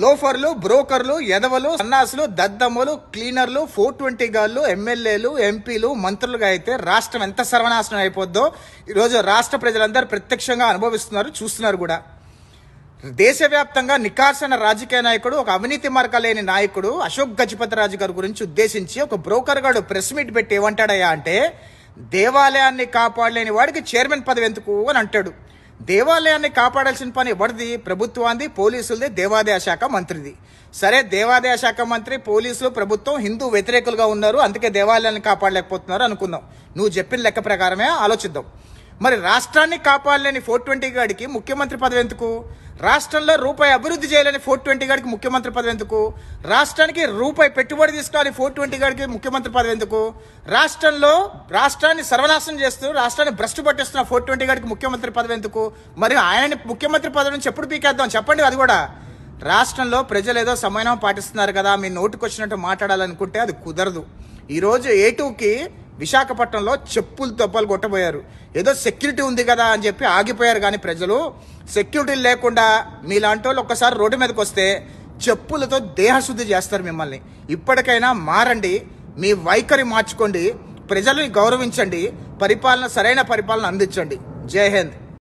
లోఫర్లు బ్రోకర్లు ఎదవలు సన్నాసులు దద్దమ్మలు క్లీనర్లు ఫోర్ ట్వంటీ గాళ్ళు ఎమ్మెల్యేలు ఎంపీలు మంత్రులుగా అయితే రాష్ట్రం ఎంత సర్వనాశనం అయిపోద్దో ఈరోజు రాష్ట్ర ప్రజలందరూ ప్రత్యక్షంగా అనుభవిస్తున్నారు చూస్తున్నారు కూడా దేశవ్యాప్తంగా నికార్సన రాజకీయ నాయకుడు ఒక అవినీతి లేని నాయకుడు అశోక్ గజపతి రాజు గారి గురించి ఉద్దేశించి ఒక బ్రోకర్ గాడు ప్రెస్ మీట్ పెట్టి ఏమంటాడయ్యా అంటే దేవాలయాన్ని కాపాడలేని వాడికి చైర్మన్ పదవి ఎందుకు అని అంటాడు దేవాలయాన్ని కాపాడాల్సిన పని ఎవరిది ప్రభుత్వాన్ని పోలీసులది దేవాదాయ శాఖ మంత్రిది సరే దేవాదాయ శాఖ మంత్రి పోలీసులు ప్రభుత్వం హిందూ వ్యతిరేకులుగా ఉన్నారు అందుకే దేవాలయాన్ని కాపాడలేకపోతున్నారు అనుకుందాం నువ్వు చెప్పిన లెక్క ప్రకారమే ఆలోచిద్దాం మరి రాష్ట్రాన్ని కాపాడలేని ఫోర్ ట్వంటీ గాడికి ముఖ్యమంత్రి పదవి ఎందుకు రాష్ట్రంలో రూపాయి అభివృద్ధి చేయాలని ఫోర్ ట్వంటీ గారికి ముఖ్యమంత్రి పదవి ఎందుకు రాష్ట్రానికి రూపాయి పెట్టుబడి తీసుకోవాలి ఫోర్ ట్వంటీ గారికి ముఖ్యమంత్రి పదవి ఎందుకు రాష్ట్రంలో రాష్ట్రాన్ని సర్వనాశనం చేస్తూ రాష్ట్రాన్ని భ్రష్టు పట్టిస్తున్న ఫోర్ ట్వంటీ గారికి ముఖ్యమంత్రి పదవి ఎందుకు మరి ఆయనని ముఖ్యమంత్రి పదవి నుంచి ఎప్పుడు పీకేద్దాం చెప్పండి అది కూడా రాష్ట్రంలో ప్రజలు ఏదో సమయం పాటిస్తున్నారు కదా మీ నోటుకు వచ్చినట్టు మాట్లాడాలనుకుంటే అది కుదరదు ఈరోజు ఏటూకి విశాఖపట్నంలో చెప్పులు దెబ్బలు కొట్టబోయారు ఏదో సెక్యూరిటీ ఉంది కదా అని చెప్పి ఆగిపోయారు కానీ ప్రజలు సెక్యూరిటీ లేకుండా మీలాంటి వాళ్ళు ఒక్కసారి రోడ్డు మీదకి వస్తే చెప్పులతో దేహశుద్ధి చేస్తారు మిమ్మల్ని ఇప్పటికైనా మారండి మీ వైఖరి మార్చుకోండి ప్రజల్ని గౌరవించండి పరిపాలన సరైన పరిపాలన అందించండి జై హింద్